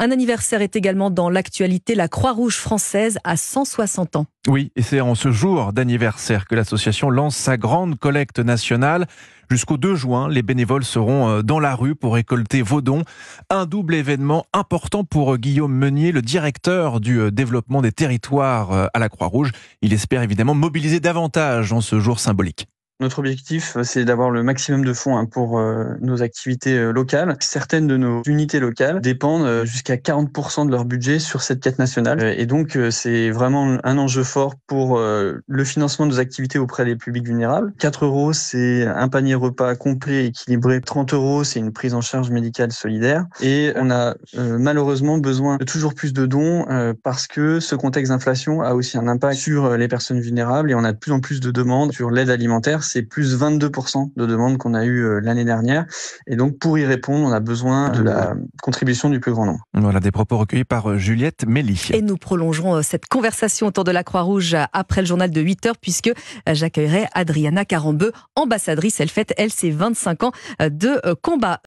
Un anniversaire est également dans l'actualité. La Croix-Rouge française à 160 ans. Oui, et c'est en ce jour d'anniversaire que l'association lance sa grande collecte nationale. Jusqu'au 2 juin, les bénévoles seront euh, dans la rue pour récolter vos dons. Un double événement important pour euh, Guillaume Meunier, le directeur du euh, développement des territoires à la Croix-Rouge. Il espère évidemment mobiliser davantage en ce jour symbolique. Notre objectif, euh, c'est d'avoir le maximum de fonds hein, pour euh, nos activités euh, locales. Certaines de nos unités locales dépendent jusqu'à 40% de leur budget sur cette quête nationale. Et donc, c'est vraiment un enjeu fort pour le financement de nos activités auprès des publics vulnérables. 4 euros, c'est un panier repas complet, équilibré. 30 euros, c'est une prise en charge médicale solidaire. Et on a malheureusement besoin de toujours plus de dons parce que ce contexte d'inflation a aussi un impact sur les personnes vulnérables et on a de plus en plus de demandes sur l'aide alimentaire c'est plus 22% de demandes qu'on a eues euh, l'année dernière. Et donc, pour y répondre, on a besoin ah, de la contribution du plus grand nombre. Voilà des propos recueillis par euh, Juliette Méli. Et nous prolongerons euh, cette conversation autour de la Croix-Rouge après le journal de 8 heures, puisque j'accueillerai Adriana Carambeu, ambassadrice. Elle fête, elle, ses 25 ans de combat.